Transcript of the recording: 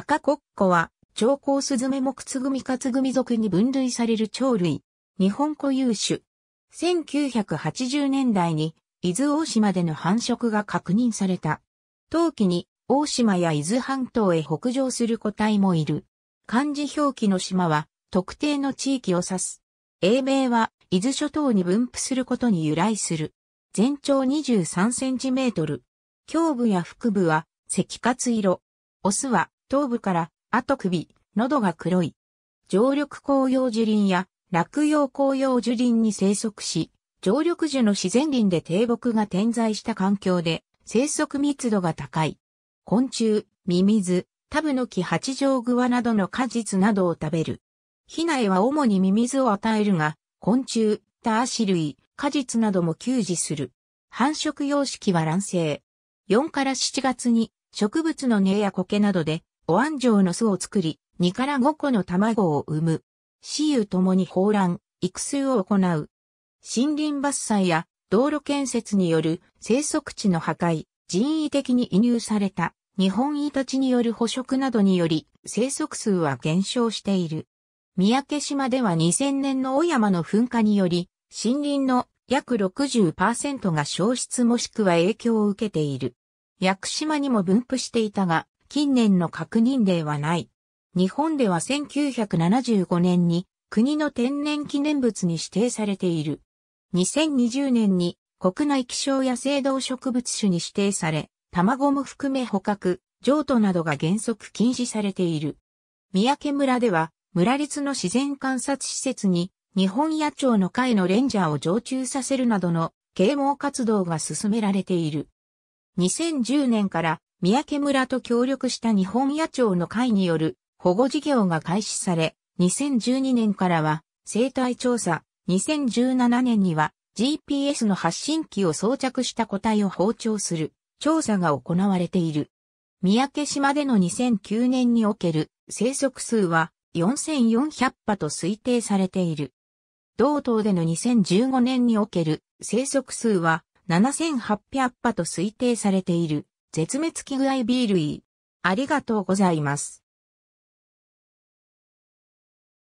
赤コッコは、長甲スズメクツグミかつグミ属に分類される鳥類。日本固有種。1980年代に、伊豆大島での繁殖が確認された。冬季に、大島や伊豆半島へ北上する個体もいる。漢字表記の島は、特定の地域を指す。英名は、伊豆諸島に分布することに由来する。全長23センチメートル。胸部や腹部は、赤褐色。オスは、頭部から後首、喉が黒い。常緑紅葉樹林や落葉紅葉樹林に生息し、常緑樹の自然林で低木が点在した環境で生息密度が高い。昆虫、ミミズ、タブノキ八条グワなどの果実などを食べる。ヒナエは主にミミズを与えるが、昆虫、タアシ類、果実なども給仕する。繁殖様式は卵生。4から7月に植物の根や苔などでお安城の巣を作り、2から5個の卵を産む。死ゆともに放卵、育成を行う。森林伐採や道路建設による生息地の破壊、人為的に移入された日本イタチによる捕食などにより生息数は減少している。三宅島では2000年の大山の噴火により森林の約60%が消失もしくは影響を受けている。屋久島にも分布していたが、近年の確認例はない。日本では1975年に国の天然記念物に指定されている。2020年に国内気象野生動植物種に指定され、卵も含め捕獲、譲渡などが原則禁止されている。三宅村では、村立の自然観察施設に日本野鳥の会のレンジャーを常駐させるなどの啓蒙活動が進められている。2010年から三宅村と協力した日本野鳥の会による保護事業が開始され、2012年からは生態調査、2017年には GPS の発信機を装着した個体を包丁する調査が行われている。三宅島での2009年における生息数は4400羽と推定されている。同東での2015年における生息数は7800羽と推定されている。絶滅危惧愛 B 類。ありがとうございます。